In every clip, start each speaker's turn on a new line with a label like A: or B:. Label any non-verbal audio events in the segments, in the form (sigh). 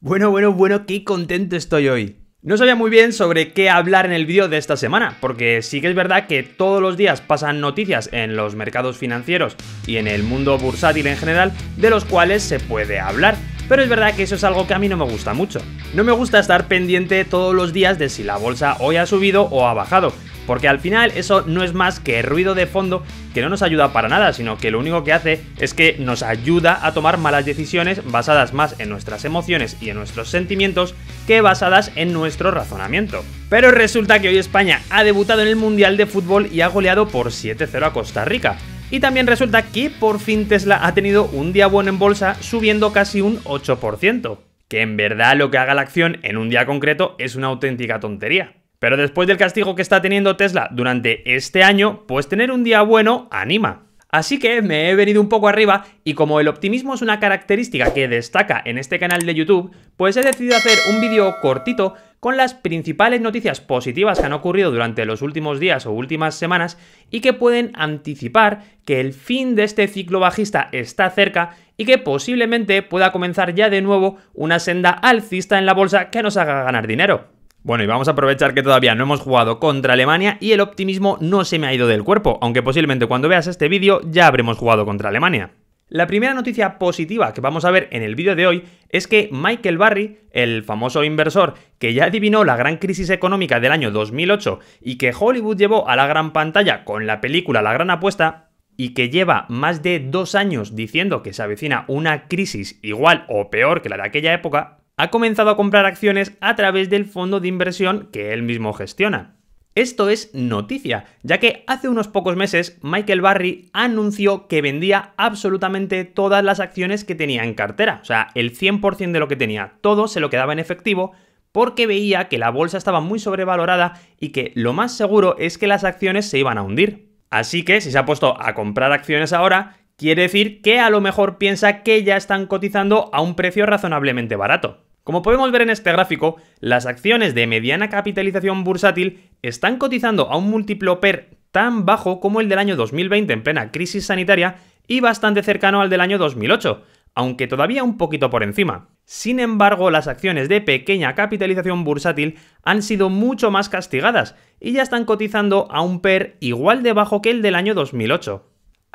A: Bueno, bueno, bueno, qué contento estoy hoy. No sabía muy bien sobre qué hablar en el vídeo de esta semana, porque sí que es verdad que todos los días pasan noticias en los mercados financieros y en el mundo bursátil en general, de los cuales se puede hablar. Pero es verdad que eso es algo que a mí no me gusta mucho. No me gusta estar pendiente todos los días de si la bolsa hoy ha subido o ha bajado, porque al final eso no es más que ruido de fondo que no nos ayuda para nada, sino que lo único que hace es que nos ayuda a tomar malas decisiones basadas más en nuestras emociones y en nuestros sentimientos que basadas en nuestro razonamiento. Pero resulta que hoy España ha debutado en el Mundial de Fútbol y ha goleado por 7-0 a Costa Rica. Y también resulta que por fin Tesla ha tenido un día bueno en bolsa subiendo casi un 8%. Que en verdad lo que haga la acción en un día concreto es una auténtica tontería. Pero después del castigo que está teniendo Tesla durante este año, pues tener un día bueno anima. Así que me he venido un poco arriba y como el optimismo es una característica que destaca en este canal de YouTube, pues he decidido hacer un vídeo cortito con las principales noticias positivas que han ocurrido durante los últimos días o últimas semanas y que pueden anticipar que el fin de este ciclo bajista está cerca y que posiblemente pueda comenzar ya de nuevo una senda alcista en la bolsa que nos haga ganar dinero. Bueno, y vamos a aprovechar que todavía no hemos jugado contra Alemania y el optimismo no se me ha ido del cuerpo, aunque posiblemente cuando veas este vídeo ya habremos jugado contra Alemania. La primera noticia positiva que vamos a ver en el vídeo de hoy es que Michael Barry, el famoso inversor que ya adivinó la gran crisis económica del año 2008 y que Hollywood llevó a la gran pantalla con la película La Gran Apuesta, y que lleva más de dos años diciendo que se avecina una crisis igual o peor que la de aquella época, ha comenzado a comprar acciones a través del fondo de inversión que él mismo gestiona. Esto es noticia, ya que hace unos pocos meses Michael Barry anunció que vendía absolutamente todas las acciones que tenía en cartera, o sea, el 100% de lo que tenía, todo se lo quedaba en efectivo porque veía que la bolsa estaba muy sobrevalorada y que lo más seguro es que las acciones se iban a hundir. Así que si se ha puesto a comprar acciones ahora, quiere decir que a lo mejor piensa que ya están cotizando a un precio razonablemente barato. Como podemos ver en este gráfico, las acciones de mediana capitalización bursátil están cotizando a un múltiplo PER tan bajo como el del año 2020 en plena crisis sanitaria y bastante cercano al del año 2008, aunque todavía un poquito por encima. Sin embargo, las acciones de pequeña capitalización bursátil han sido mucho más castigadas y ya están cotizando a un PER igual de bajo que el del año 2008.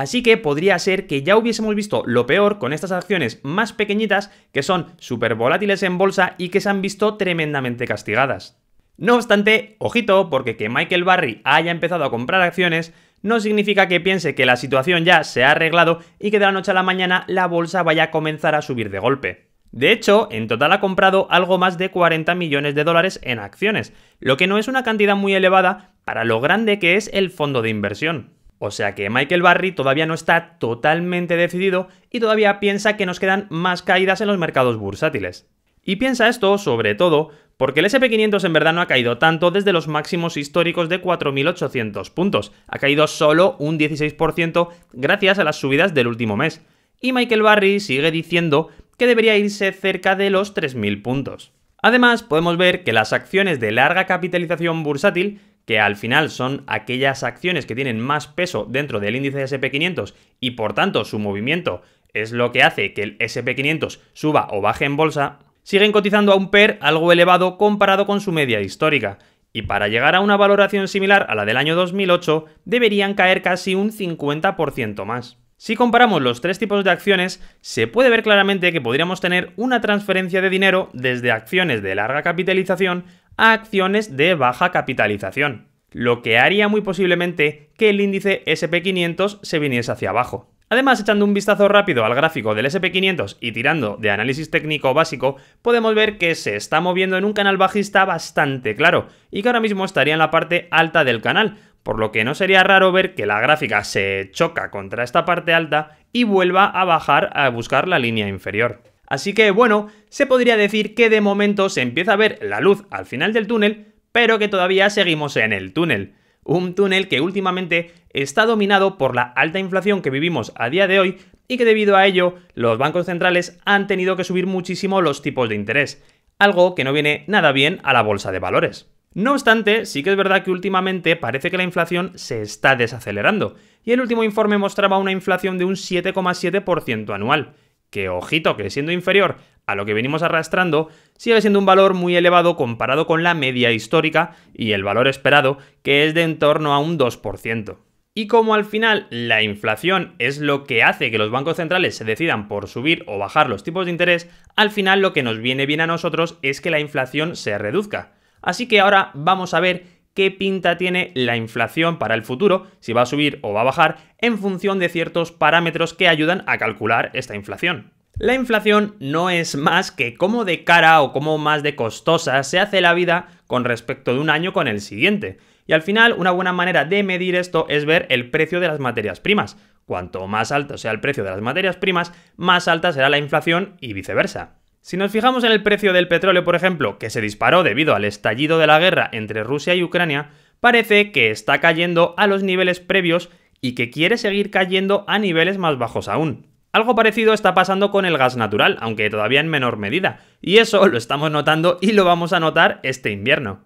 A: Así que podría ser que ya hubiésemos visto lo peor con estas acciones más pequeñitas que son súper volátiles en bolsa y que se han visto tremendamente castigadas. No obstante, ojito, porque que Michael Barry haya empezado a comprar acciones no significa que piense que la situación ya se ha arreglado y que de la noche a la mañana la bolsa vaya a comenzar a subir de golpe. De hecho, en total ha comprado algo más de 40 millones de dólares en acciones, lo que no es una cantidad muy elevada para lo grande que es el fondo de inversión. O sea que Michael Barry todavía no está totalmente decidido y todavía piensa que nos quedan más caídas en los mercados bursátiles. Y piensa esto sobre todo porque el SP500 en verdad no ha caído tanto desde los máximos históricos de 4.800 puntos, ha caído solo un 16% gracias a las subidas del último mes. Y Michael Barry sigue diciendo que debería irse cerca de los 3.000 puntos. Además, podemos ver que las acciones de larga capitalización bursátil que al final son aquellas acciones que tienen más peso dentro del índice SP500 y por tanto su movimiento es lo que hace que el SP500 suba o baje en bolsa, siguen cotizando a un PER algo elevado comparado con su media histórica, y para llegar a una valoración similar a la del año 2008 deberían caer casi un 50% más. Si comparamos los tres tipos de acciones, se puede ver claramente que podríamos tener una transferencia de dinero desde acciones de larga capitalización a acciones de baja capitalización, lo que haría muy posiblemente que el índice SP500 se viniese hacia abajo. Además, echando un vistazo rápido al gráfico del SP500 y tirando de análisis técnico básico, podemos ver que se está moviendo en un canal bajista bastante claro y que ahora mismo estaría en la parte alta del canal, por lo que no sería raro ver que la gráfica se choca contra esta parte alta y vuelva a bajar a buscar la línea inferior. Así que bueno, se podría decir que de momento se empieza a ver la luz al final del túnel, pero que todavía seguimos en el túnel. Un túnel que últimamente está dominado por la alta inflación que vivimos a día de hoy y que debido a ello los bancos centrales han tenido que subir muchísimo los tipos de interés, algo que no viene nada bien a la bolsa de valores. No obstante, sí que es verdad que últimamente parece que la inflación se está desacelerando, y el último informe mostraba una inflación de un 7,7% anual que ojito que siendo inferior a lo que venimos arrastrando, sigue siendo un valor muy elevado comparado con la media histórica y el valor esperado, que es de en torno a un 2%. Y como al final la inflación es lo que hace que los bancos centrales se decidan por subir o bajar los tipos de interés, al final lo que nos viene bien a nosotros es que la inflación se reduzca. Así que ahora vamos a ver qué pinta tiene la inflación para el futuro, si va a subir o va a bajar, en función de ciertos parámetros que ayudan a calcular esta inflación. La inflación no es más que cómo de cara o cómo más de costosa se hace la vida con respecto de un año con el siguiente. Y al final, una buena manera de medir esto es ver el precio de las materias primas. Cuanto más alto sea el precio de las materias primas, más alta será la inflación y viceversa. Si nos fijamos en el precio del petróleo, por ejemplo, que se disparó debido al estallido de la guerra entre Rusia y Ucrania, parece que está cayendo a los niveles previos y que quiere seguir cayendo a niveles más bajos aún. Algo parecido está pasando con el gas natural, aunque todavía en menor medida, y eso lo estamos notando y lo vamos a notar este invierno.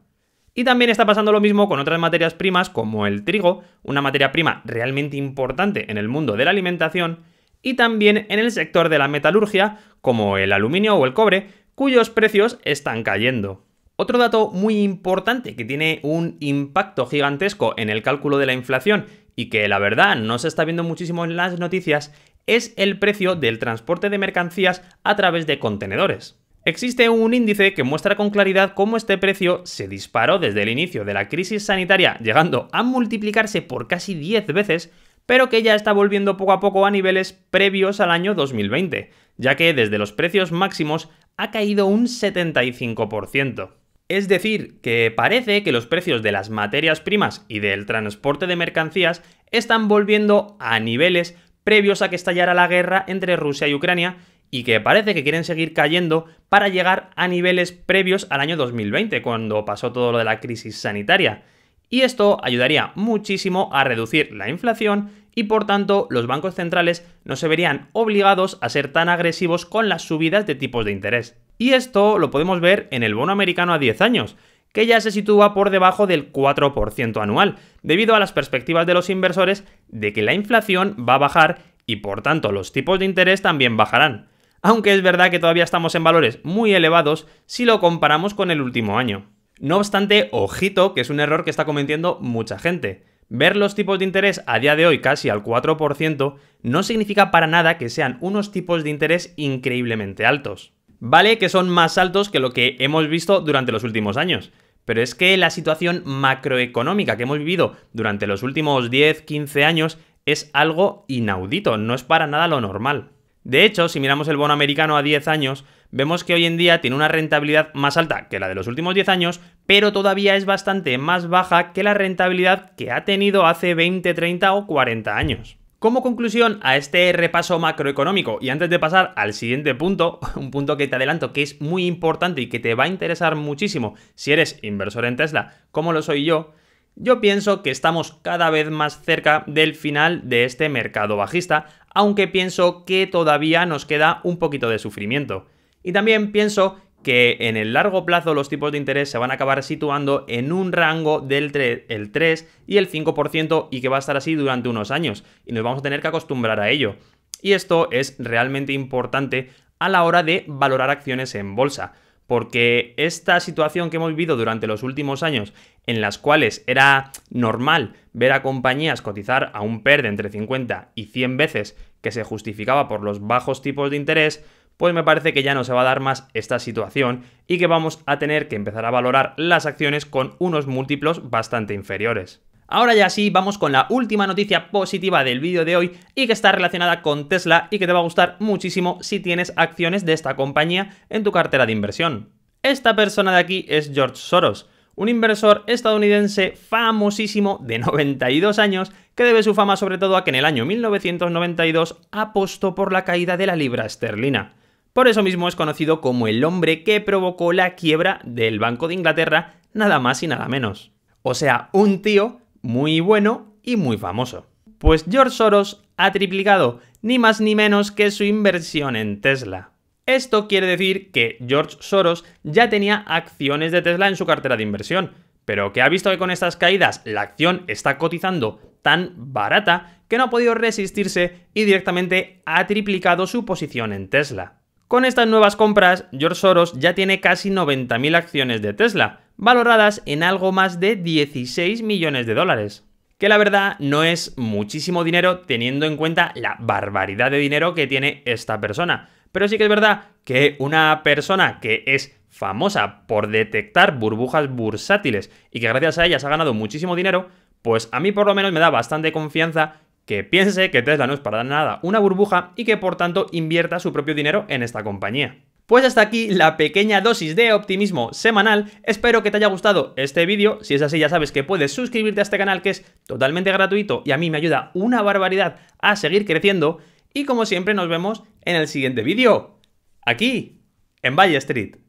A: Y también está pasando lo mismo con otras materias primas como el trigo, una materia prima realmente importante en el mundo de la alimentación, y también en el sector de la metalurgia, como el aluminio o el cobre, cuyos precios están cayendo. Otro dato muy importante que tiene un impacto gigantesco en el cálculo de la inflación y que la verdad no se está viendo muchísimo en las noticias es el precio del transporte de mercancías a través de contenedores. Existe un índice que muestra con claridad cómo este precio se disparó desde el inicio de la crisis sanitaria, llegando a multiplicarse por casi 10 veces pero que ya está volviendo poco a poco a niveles previos al año 2020, ya que desde los precios máximos ha caído un 75%. Es decir, que parece que los precios de las materias primas y del transporte de mercancías están volviendo a niveles previos a que estallara la guerra entre Rusia y Ucrania y que parece que quieren seguir cayendo para llegar a niveles previos al año 2020, cuando pasó todo lo de la crisis sanitaria. Y esto ayudaría muchísimo a reducir la inflación y por tanto los bancos centrales no se verían obligados a ser tan agresivos con las subidas de tipos de interés. Y esto lo podemos ver en el bono americano a 10 años, que ya se sitúa por debajo del 4% anual, debido a las perspectivas de los inversores de que la inflación va a bajar y por tanto los tipos de interés también bajarán. Aunque es verdad que todavía estamos en valores muy elevados si lo comparamos con el último año. No obstante, ojito, que es un error que está cometiendo mucha gente. Ver los tipos de interés a día de hoy casi al 4% no significa para nada que sean unos tipos de interés increíblemente altos. Vale que son más altos que lo que hemos visto durante los últimos años, pero es que la situación macroeconómica que hemos vivido durante los últimos 10-15 años es algo inaudito, no es para nada lo normal. De hecho, si miramos el bono americano a 10 años, vemos que hoy en día tiene una rentabilidad más alta que la de los últimos 10 años, pero todavía es bastante más baja que la rentabilidad que ha tenido hace 20, 30 o 40 años. Como conclusión a este repaso macroeconómico y antes de pasar al siguiente punto, (laughs) un punto que te adelanto que es muy importante y que te va a interesar muchísimo si eres inversor en Tesla, como lo soy yo, yo pienso que estamos cada vez más cerca del final de este mercado bajista, aunque pienso que todavía nos queda un poquito de sufrimiento. Y también pienso que en el largo plazo los tipos de interés se van a acabar situando en un rango del 3, el 3 y el 5% y que va a estar así durante unos años y nos vamos a tener que acostumbrar a ello. Y esto es realmente importante a la hora de valorar acciones en bolsa, porque esta situación que hemos vivido durante los últimos años, en las cuales era normal ver a compañías cotizar a un PER de entre 50 y 100 veces que se justificaba por los bajos tipos de interés, pues me parece que ya no se va a dar más esta situación y que vamos a tener que empezar a valorar las acciones con unos múltiplos bastante inferiores. Ahora ya sí, vamos con la última noticia positiva del vídeo de hoy y que está relacionada con Tesla y que te va a gustar muchísimo si tienes acciones de esta compañía en tu cartera de inversión. Esta persona de aquí es George Soros, un inversor estadounidense famosísimo de 92 (laughs) años que debe su fama sobre todo a que en el año 1992 apostó por la caída de la libra esterlina. Por eso mismo es conocido como el hombre que provocó la quiebra del Banco de Inglaterra, nada más y nada menos. O sea, un tío muy bueno y muy famoso. Pues George Soros ha triplicado ni más ni menos que su inversión en Tesla. Esto quiere decir que George Soros ya tenía acciones de Tesla en su cartera de inversión, pero que ha visto que con estas caídas la acción está cotizando tan barata que no ha podido resistirse y directamente ha triplicado su posición en Tesla. Con estas nuevas compras, George Soros ya tiene casi 90.000 acciones de Tesla, valoradas en algo más de 16 millones de dólares. Que la verdad no es muchísimo dinero teniendo en cuenta la barbaridad de dinero que tiene esta persona. Pero sí que es verdad que una persona que es famosa por detectar burbujas bursátiles y que gracias a ellas ha ganado muchísimo dinero, pues a mí por lo menos me da bastante confianza que piense que Tesla no es para nada una burbuja y que por tanto invierta su propio dinero en esta compañía. Pues hasta aquí la pequeña dosis de optimismo semanal, espero que te haya gustado este vídeo, si es así ya sabes que puedes suscribirte a este canal que es totalmente gratuito y a mí me ayuda una barbaridad a seguir creciendo y como siempre nos vemos en el siguiente vídeo, aquí, en Valle Street.